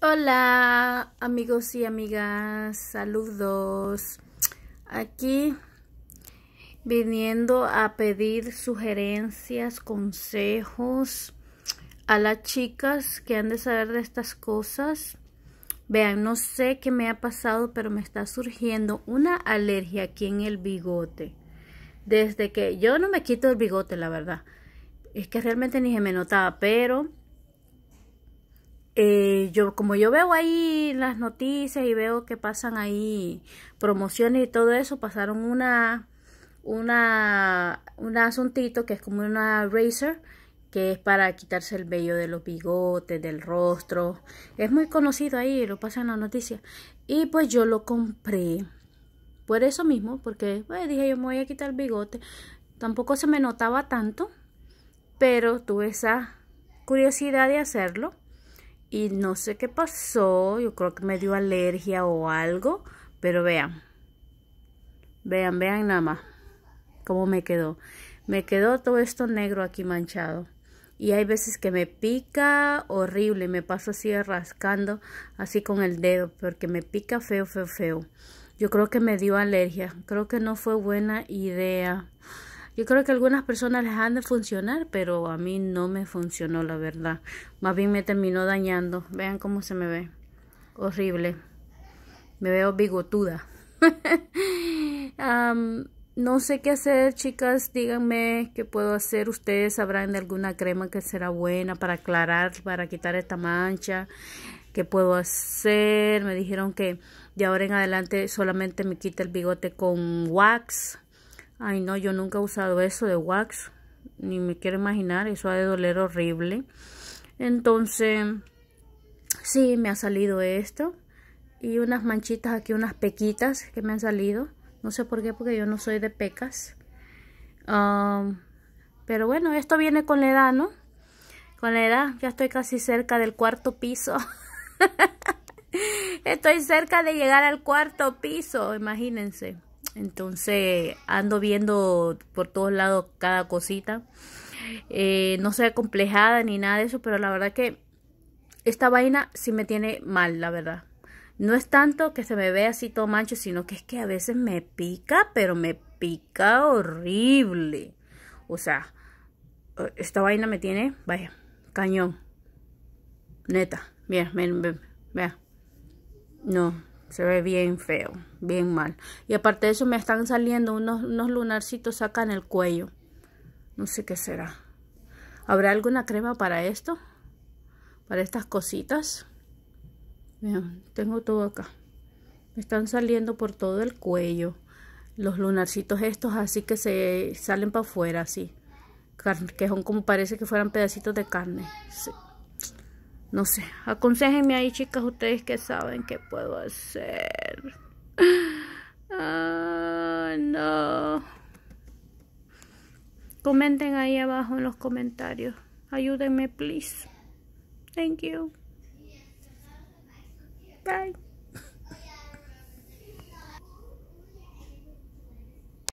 Hola amigos y amigas, saludos. Aquí viniendo a pedir sugerencias, consejos a las chicas que han de saber de estas cosas. Vean, no sé qué me ha pasado, pero me está surgiendo una alergia aquí en el bigote. Desde que yo no me quito el bigote, la verdad. Es que realmente ni se me notaba, pero eh, yo como yo veo ahí las noticias y veo que pasan ahí promociones y todo eso, pasaron una una un asuntito que es como una razor que es para quitarse el vello de los bigotes, del rostro. Es muy conocido ahí, lo pasan las noticias. Y pues yo lo compré. Por eso mismo, porque pues, dije yo me voy a quitar el bigote. Tampoco se me notaba tanto, pero tuve esa curiosidad de hacerlo. Y no sé qué pasó, yo creo que me dio alergia o algo, pero vean. Vean, vean nada más cómo me quedó. Me quedó todo esto negro aquí manchado. Y hay veces que me pica horrible, me paso así rascando, así con el dedo, porque me pica feo, feo, feo. Yo creo que me dio alergia, creo que no fue buena idea. Yo creo que algunas personas les han de funcionar, pero a mí no me funcionó, la verdad. Más bien me terminó dañando. Vean cómo se me ve. Horrible. Me veo bigotuda. no sé qué hacer, chicas. Díganme qué puedo hacer. Ustedes sabrán de alguna crema que será buena para aclarar, para quitar esta mancha. ¿Qué puedo hacer? Me dijeron que de ahora en adelante solamente me quita el bigote con wax. Ay, no, yo nunca he usado eso de wax. Ni me quiero imaginar, eso ha de doler horrible. Entonces, sí, me ha salido esto. Y unas manchitas aquí, unas pequitas que me han salido. No sé por qué, porque yo no soy de pecas. pero bueno, esto viene con la edad, ¿no? Con la edad, ya estoy casi cerca del cuarto piso. estoy cerca de llegar al cuarto piso, imagínense. Entonces ando viendo por todos lados cada cosita. Eh, no sea complejada ni nada de eso, pero la verdad que esta vaina sí me tiene mal, la verdad. No es tanto que se me vea así todo mancho, sino que es que a veces me pica, pero me pica horrible. O sea, eh, esta vaina me tiene, vaya, cañón. Neta, mira, mira, mira, vea. No, se ve bien feo, bien mal. Y aparte de eso me están saliendo unos, unos lunarcitos acá en el cuello. No sé qué será. ¿Habrá alguna crema para esto? Para estas cositas. tengo todo acá. Me están saliendo por todo el cuello. Los lunarcitos estos así que se salen para afuera, así. que son como parece que fueran pedacitos de carne. No sé, aconsejenme ahí chicas, ustedes que saben qué puedo hacer. Ah, no. Comenten ahí abajo en los comentarios. Ayúdenme, please. Thank you. Bye.